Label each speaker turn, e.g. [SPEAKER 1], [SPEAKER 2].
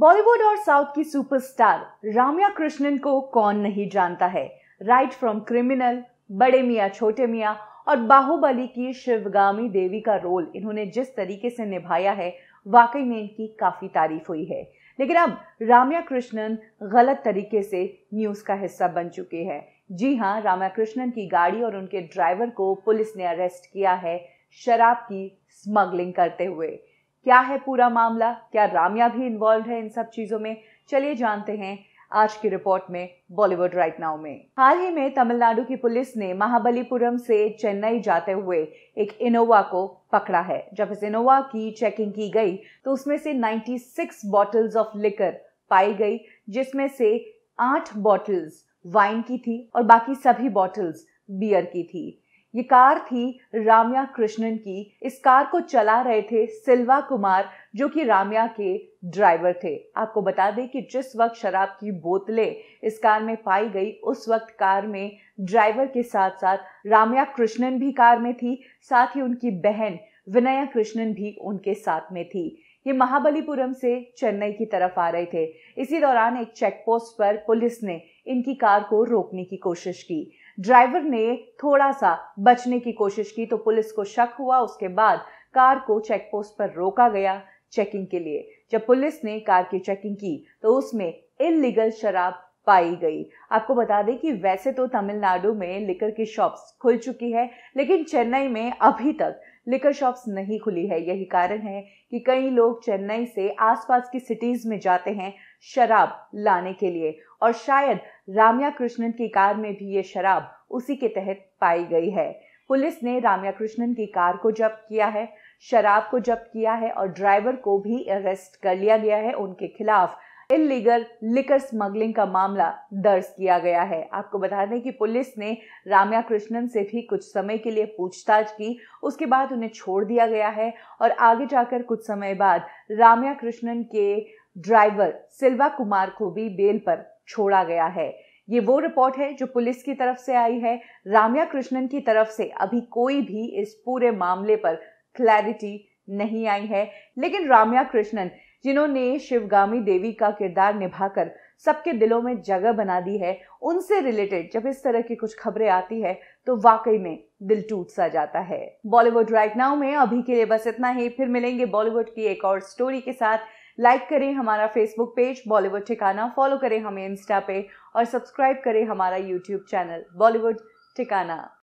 [SPEAKER 1] बॉलीवुड और साउथ की सुपरस्टार राम्या कृष्णन को कौन नहीं जानता है राइट फ्रॉम क्रिमिनल बड़े मियाँ छोटे मियाँ और बाहुबली की शिवगामी देवी का रोल इन्होंने जिस तरीके से निभाया है वाकई में इनकी काफ़ी तारीफ हुई है लेकिन अब राम्या कृष्णन गलत तरीके से न्यूज़ का हिस्सा बन चुके हैं जी हाँ राम्या कृष्णन की गाड़ी और उनके ड्राइवर को पुलिस ने अरेस्ट किया है शराब की स्मगलिंग करते हुए क्या है पूरा मामला क्या रामिया भी इन्वॉल्व है इन सब चीज़ों में चलिए जानते हैं आज की रिपोर्ट में बॉलीवुड राइट नाउ में हाल ही में तमिलनाडु की पुलिस ने महाबलीपुरम से चेन्नई जाते हुए एक इनोवा को पकड़ा है जब इस इनोवा की चेकिंग की गई तो उसमें से 96 बॉटल्स ऑफ लिकर पाई गई जिसमें से आठ बॉटल्स वाइन की थी और बाकी सभी बॉटल्स बियर की थी ये कार थी राम्या कृष्णन की इस कार को चला रहे थे सिल्वा कुमार जो कि राम्या के ड्राइवर थे आपको बता दें कि जिस वक्त शराब की बोतलें इस कार में पाई गई उस वक्त कार में ड्राइवर के साथ साथ राम्या कृष्णन भी कार में थी साथ ही उनकी बहन विनया कृष्णन भी उनके साथ में थी ये महाबलीपुरम से चेन्नई की तरफ आ रहे थे इसी दौरान एक चेक पोस्ट पर पुलिस ने इनकी कार को रोकने की कोशिश की ड्राइवर ने थोड़ा सा बचने की कोशिश की तो पुलिस को शक हुआ उसके बाद कार को चेक पोस्ट पर रोका गया चेकिंग के लिए जब पुलिस ने कार की चेकिंग की तो उसमें इलीगल शराब पाई गई आपको बता दें कि वैसे तो तमिलनाडु में लिकर की शॉप्स खुल चुकी है लेकिन चेन्नई में अभी तक लिकर शॉप्स नहीं खुली है यही कारण है कि कई लोग चेन्नई से आसपास की सिटीज में जाते हैं शराब लाने के लिए और शायद राम्या कृष्णन की कार में भी ये शराब उसी के तहत पाई गई है पुलिस ने राम्या कृष्णन की कार को जब्त किया है शराब को जब्त किया है और ड्राइवर को भी अरेस्ट कर लिया गया है उनके खिलाफ इलीगल लिकर स्मगलिंग का मामला दर्ज किया गया है आपको बता दें कि पुलिस ने राम्या कृष्णन से भी कुछ समय के लिए पूछताछ की उसके बाद उन्हें छोड़ दिया गया है और आगे जाकर कुछ समय बाद राम्या कृष्णन के ड्राइवर सिल्वा कुमार को भी बेल पर छोड़ा गया है ये वो रिपोर्ट है जो पुलिस की तरफ से आई है राम्या कृष्णन की तरफ से अभी कोई भी इस पूरे मामले पर क्लैरिटी नहीं आई है लेकिन राम्या कृष्णन जिन्होंने शिवगामी देवी का किरदार निभाकर सबके दिलों में जगह बना दी है उनसे रिलेटेड जब इस तरह की कुछ खबरें आती है तो वाकई में दिल टूट सा जाता है बॉलीवुड राइट नाउ में अभी के लिए बस इतना ही फिर मिलेंगे बॉलीवुड की एक और स्टोरी के साथ लाइक करें हमारा फेसबुक पेज बॉलीवुड ठिकाना फॉलो करें हमें इंस्टा पे और सब्सक्राइब करें हमारा यूट्यूब चैनल बॉलीवुड ठिकाना